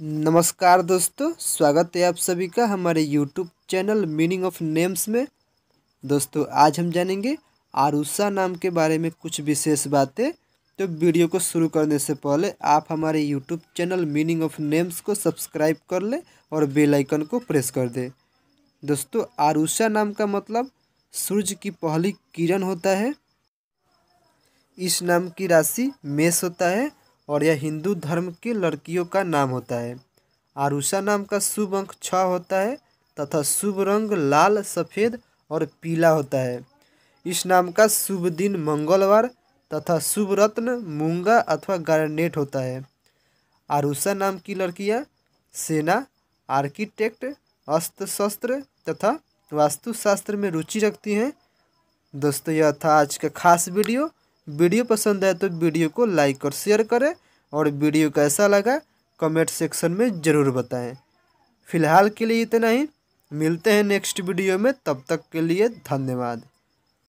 नमस्कार दोस्तों स्वागत है आप सभी का हमारे YouTube channel meaning of names में दोस्तों आज हम जानेंगे आरुषा नाम के बारे में कुछ विशेष बातें तो वीडियो को शुरू करने से पहले आप हमारे YouTube channel meaning of names को सब्सक्राइब कर लें और बेल आइकन को प्रेस कर दें दोस्तों आरुषा नाम का मतलब सूर्य की पहली किरण होता है इस नाम की राशि मेष होता है और यह हिंदू धर्म की लड़कियों का नाम होता है आरुषा नाम का शुभ अंक छः होता है तथा शुभ रंग लाल सफ़ेद और पीला होता है इस नाम का शुभ दिन मंगलवार तथा शुभ रत्न मूंगा अथवा गारनेट होता है आरुषा नाम की लड़कियां सेना आर्किटेक्ट अस्त्र शस्त्र तथा वास्तुशास्त्र में रुचि रखती हैं दोस्तों यह था आज का खास वीडियो वीडियो पसंद आए तो वीडियो को लाइक और शेयर करें और वीडियो कैसा लगा कमेंट सेक्शन में ज़रूर बताएं फिलहाल के लिए इतना ही मिलते हैं नेक्स्ट वीडियो में तब तक के लिए धन्यवाद